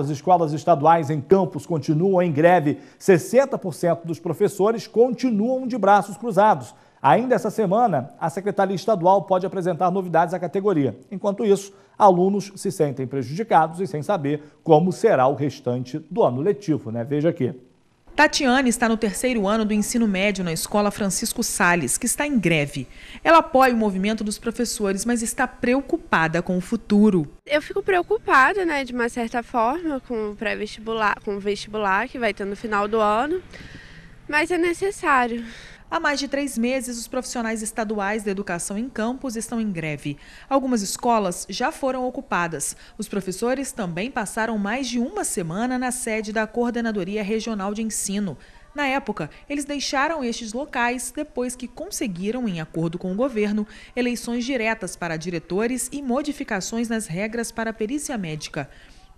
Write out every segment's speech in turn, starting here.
As escolas estaduais em campos continuam em greve. 60% dos professores continuam de braços cruzados. Ainda essa semana, a Secretaria Estadual pode apresentar novidades à categoria. Enquanto isso, alunos se sentem prejudicados e sem saber como será o restante do ano letivo, né? Veja aqui. Tatiane está no terceiro ano do ensino médio na escola Francisco Sales, que está em greve. Ela apoia o movimento dos professores, mas está preocupada com o futuro. Eu fico preocupada, né, de uma certa forma, com o pré-vestibular, com o vestibular que vai ter no final do ano, mas é necessário. Há mais de três meses, os profissionais estaduais da educação em campos estão em greve. Algumas escolas já foram ocupadas. Os professores também passaram mais de uma semana na sede da Coordenadoria Regional de Ensino. Na época, eles deixaram estes locais depois que conseguiram, em acordo com o governo, eleições diretas para diretores e modificações nas regras para a perícia médica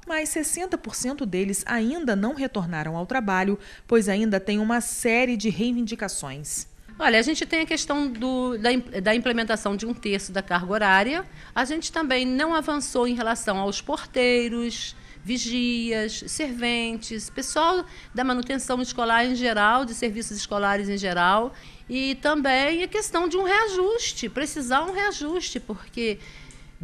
mas 60% deles ainda não retornaram ao trabalho, pois ainda tem uma série de reivindicações. Olha, a gente tem a questão do, da, da, implementação de um terço da carga horária. A gente também não avançou em relação aos porteiros, vigias, serventes, pessoal da manutenção escolar em geral, de serviços escolares em geral. E também a questão de um reajuste, precisar um reajuste, porque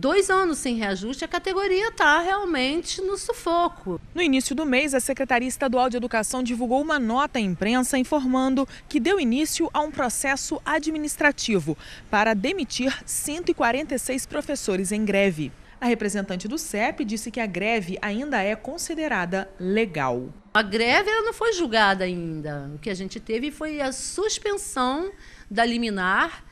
Dois anos sem reajuste, a categoria está realmente no sufoco. No início do mês, a Secretaria Estadual de Educação divulgou uma nota à imprensa informando que deu início a um processo administrativo para demitir 146 professores em greve. A representante do CEP disse que a greve ainda é considerada legal. A greve ela não foi julgada ainda. O que a gente teve foi a suspensão da liminar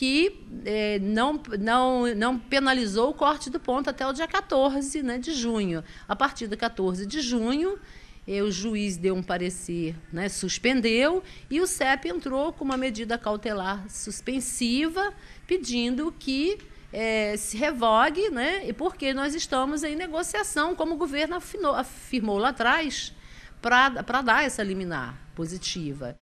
que é, não, não, não penalizou o corte do ponto até o dia 14 né, de junho. A partir do 14 de junho, é, o juiz deu um parecer, né, suspendeu, e o CEP entrou com uma medida cautelar suspensiva, pedindo que é, se revogue, né, e porque nós estamos em negociação, como o governo afirmou, afirmou lá atrás, para dar essa liminar positiva.